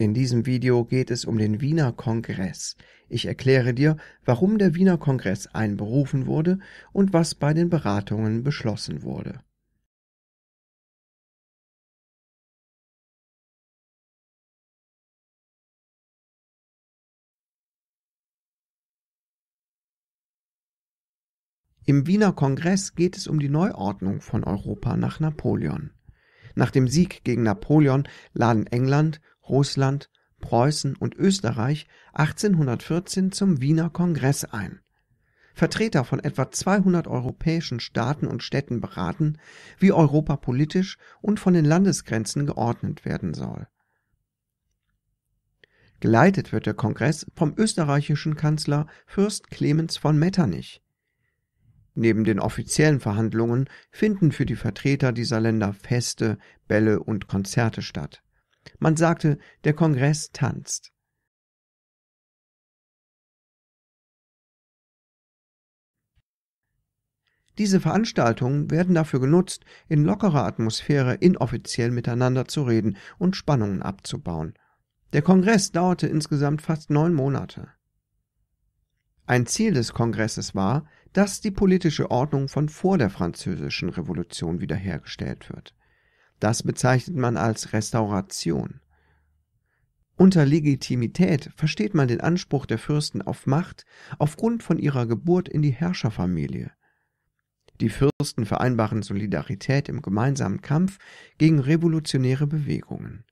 In diesem Video geht es um den Wiener Kongress. Ich erkläre dir, warum der Wiener Kongress einberufen wurde und was bei den Beratungen beschlossen wurde. Im Wiener Kongress geht es um die Neuordnung von Europa nach Napoleon. Nach dem Sieg gegen Napoleon laden England, Russland, Preußen und Österreich 1814 zum Wiener Kongress ein. Vertreter von etwa 200 europäischen Staaten und Städten beraten, wie Europa politisch und von den Landesgrenzen geordnet werden soll. Geleitet wird der Kongress vom österreichischen Kanzler Fürst Clemens von Metternich Neben den offiziellen Verhandlungen finden für die Vertreter dieser Länder Feste, Bälle und Konzerte statt. Man sagte, der Kongress tanzt. Diese Veranstaltungen werden dafür genutzt, in lockerer Atmosphäre inoffiziell miteinander zu reden und Spannungen abzubauen. Der Kongress dauerte insgesamt fast neun Monate ein Ziel des Kongresses war, dass die politische Ordnung von vor der Französischen Revolution wiederhergestellt wird. Das bezeichnet man als Restauration. Unter Legitimität versteht man den Anspruch der Fürsten auf Macht aufgrund von ihrer Geburt in die Herrscherfamilie. Die Fürsten vereinbaren Solidarität im gemeinsamen Kampf gegen revolutionäre Bewegungen.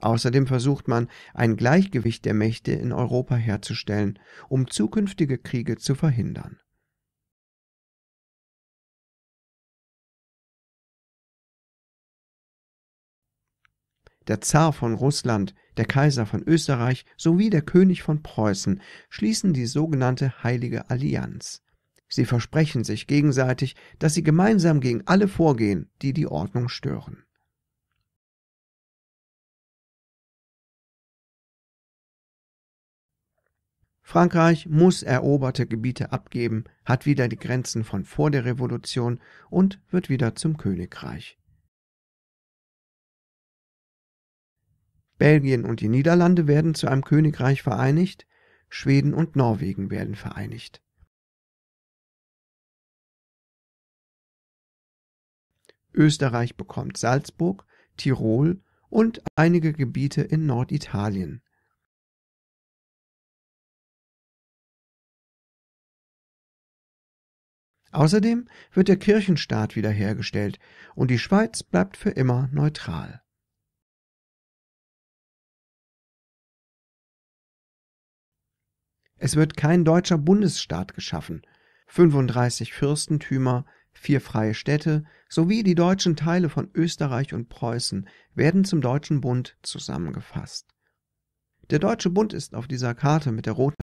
Außerdem versucht man, ein Gleichgewicht der Mächte in Europa herzustellen, um zukünftige Kriege zu verhindern der Zar von Russland, der Kaiser von Österreich sowie der König von Preußen schließen die sogenannte Heilige Allianz. Sie versprechen sich gegenseitig, dass sie gemeinsam gegen alle vorgehen, die die Ordnung stören Frankreich muss eroberte Gebiete abgeben, hat wieder die Grenzen von vor der Revolution und wird wieder zum Königreich. Belgien und die Niederlande werden zu einem Königreich vereinigt, Schweden und Norwegen werden vereinigt. Österreich bekommt Salzburg, Tirol und einige Gebiete in Norditalien Außerdem wird der Kirchenstaat wiederhergestellt und die Schweiz bleibt für immer neutral. Es wird kein deutscher Bundesstaat geschaffen. 35 Fürstentümer, vier freie Städte sowie die deutschen Teile von Österreich und Preußen werden zum Deutschen Bund zusammengefasst. Der Deutsche Bund ist auf dieser Karte mit der roten